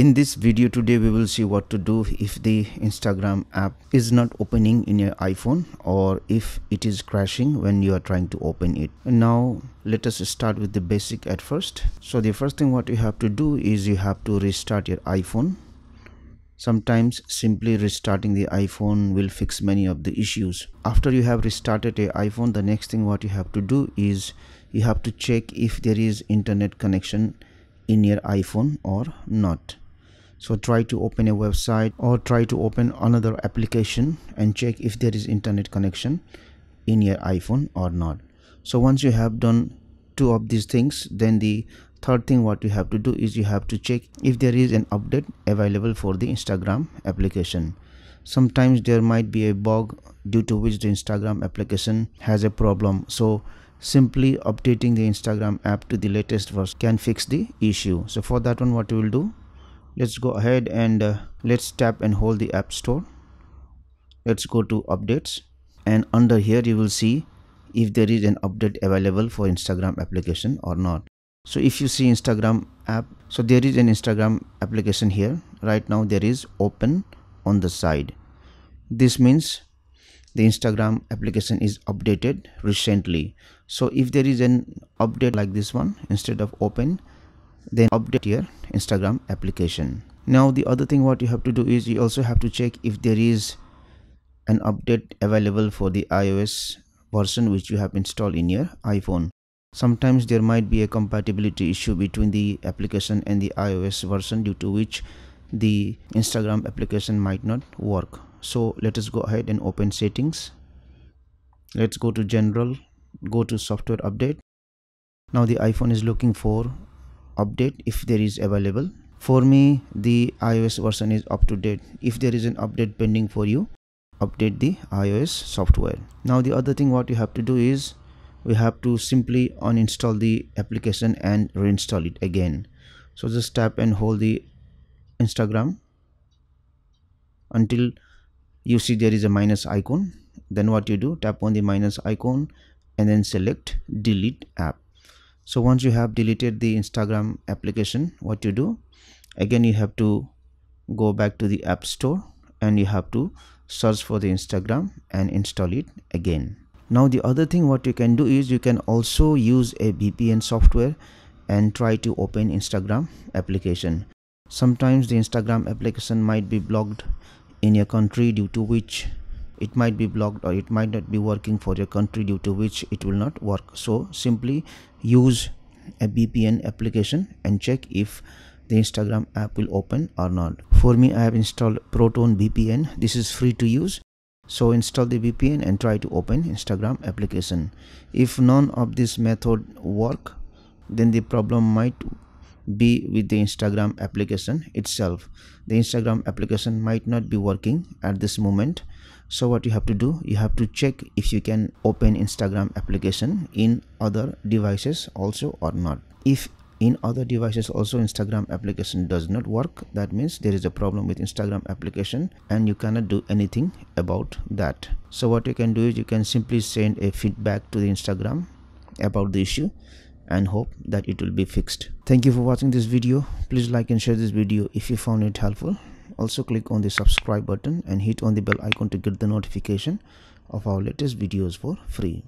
in this video today we will see what to do if the instagram app is not opening in your iphone or if it is crashing when you are trying to open it now let us start with the basic at first so the first thing what you have to do is you have to restart your iphone sometimes simply restarting the iphone will fix many of the issues after you have restarted your iphone the next thing what you have to do is you have to check if there is internet connection in your iphone or not so try to open a website or try to open another application and check if there is internet connection in your iphone or not so once you have done two of these things then the third thing what you have to do is you have to check if there is an update available for the instagram application sometimes there might be a bug due to which the instagram application has a problem so simply updating the instagram app to the latest version can fix the issue so for that one what you will do let's go ahead and uh, let's tap and hold the app store let's go to updates and under here you will see if there is an update available for instagram application or not so if you see instagram app so there is an instagram application here right now there is open on the side this means the instagram application is updated recently so if there is an update like this one instead of open then update your instagram application now the other thing what you have to do is you also have to check if there is an update available for the ios version which you have installed in your iphone sometimes there might be a compatibility issue between the application and the ios version due to which the instagram application might not work so let us go ahead and open settings let's go to general go to software update now the iphone is looking for update if there is available for me the ios version is up to date if there is an update pending for you update the ios software now the other thing what you have to do is we have to simply uninstall the application and reinstall it again so just tap and hold the instagram until you see there is a minus icon then what you do tap on the minus icon and then select delete app so once you have deleted the instagram application what you do again you have to go back to the app store and you have to search for the instagram and install it again now the other thing what you can do is you can also use a vpn software and try to open instagram application sometimes the instagram application might be blocked in your country due to which it might be blocked or it might not be working for your country due to which it will not work so simply use a VPN application and check if the instagram app will open or not for me i have installed proton VPN. this is free to use so install the VPN and try to open Instagram application. If none of this method work, then the problem might be with the Instagram application itself. The Instagram application might not be working at this moment so what you have to do you have to check if you can open instagram application in other devices also or not if in other devices also instagram application does not work that means there is a problem with instagram application and you cannot do anything about that so what you can do is you can simply send a feedback to the instagram about the issue and hope that it will be fixed thank you for watching this video please like and share this video if you found it helpful also click on the subscribe button and hit on the bell icon to get the notification of our latest videos for free